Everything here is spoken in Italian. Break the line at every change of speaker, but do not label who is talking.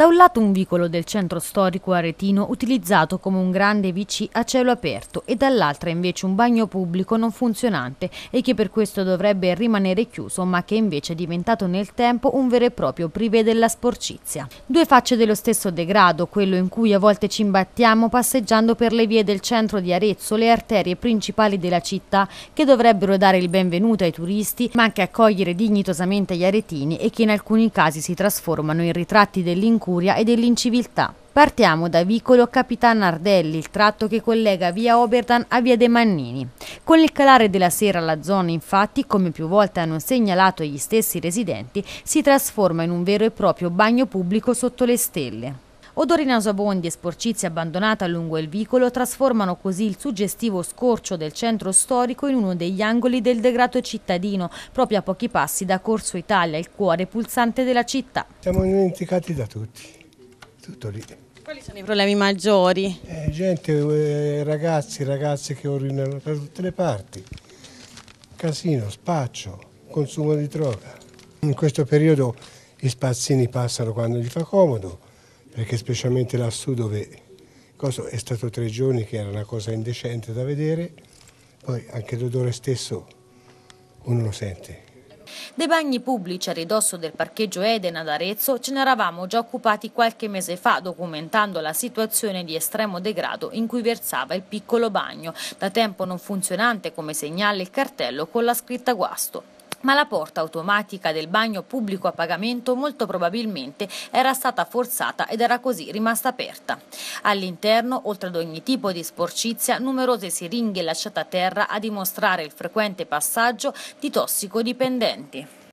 Da un lato un vicolo del centro storico aretino utilizzato come un grande VC a cielo aperto e dall'altra invece un bagno pubblico non funzionante e che per questo dovrebbe rimanere chiuso ma che invece è diventato nel tempo un vero e proprio privé della sporcizia. Due facce dello stesso degrado, quello in cui a volte ci imbattiamo passeggiando per le vie del centro di Arezzo, le arterie principali della città che dovrebbero dare il benvenuto ai turisti ma anche accogliere dignitosamente gli aretini e che in alcuni casi si trasformano in ritratti dell'incontro dell'incuria e dell'inciviltà. Partiamo da vicolo Capitan Nardelli, il tratto che collega via Oberdan a via De Mannini. Con il calare della sera la zona infatti, come più volte hanno segnalato gli stessi residenti, si trasforma in un vero e proprio bagno pubblico sotto le stelle. Odori nauseabondi e sporcizia abbandonata lungo il vicolo trasformano così il suggestivo scorcio del centro storico in uno degli angoli del degrado cittadino, proprio a pochi passi da Corso Italia, il cuore pulsante della città. Siamo dimenticati da tutti, tutto lì. Quali sono i problemi maggiori? Eh,
gente, eh, ragazzi, ragazze che urinano da tutte le parti. Casino, spaccio, consumo di droga. In questo periodo gli spazzini passano quando gli fa comodo perché specialmente lassù dove è stato tre giorni che era una cosa indecente da vedere, poi anche l'odore stesso uno lo sente.
Dei bagni pubblici a ridosso del parcheggio Eden ad Arezzo ce ne eravamo già occupati qualche mese fa documentando la situazione di estremo degrado in cui versava il piccolo bagno, da tempo non funzionante come segnala il cartello con la scritta guasto ma la porta automatica del bagno pubblico a pagamento molto probabilmente era stata forzata ed era così rimasta aperta. All'interno, oltre ad ogni tipo di sporcizia, numerose siringhe lasciate a terra a dimostrare il frequente passaggio di tossicodipendenti.